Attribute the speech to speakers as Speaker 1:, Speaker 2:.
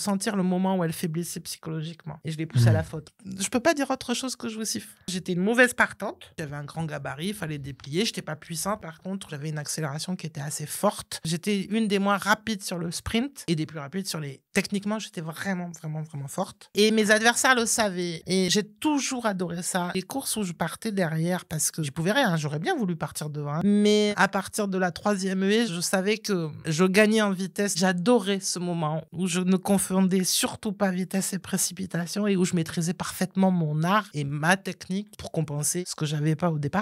Speaker 1: sentir le moment où elle faiblissait psychologiquement. Et je l'ai poussée à la hmm. faute. Je peux pas dire autre chose que je vous siffle. J'étais une mauvaise partante. J'avais un grand gabarit, il fallait déplier. J'étais pas puissant, par contre, j'avais une accélération qui était assez forte. J'étais une des moins rapides sur le sprint et des plus rapides sur les. Techniquement, j'étais vraiment, vraiment, vraiment forte. Et mes adversaires le savaient. Et j'ai toujours adoré ça. Les courses où je partais derrière parce que je pouvais rien. J'aurais bien voulu partir devant. Hein. Mais à partir de la troisième E, je savais que je gagnais en vitesse. J'adorais ce moment où je ne confondais confondais surtout pas vitesse et précipitation et où je maîtrisais parfaitement mon art et ma technique pour compenser ce que j'avais pas au départ.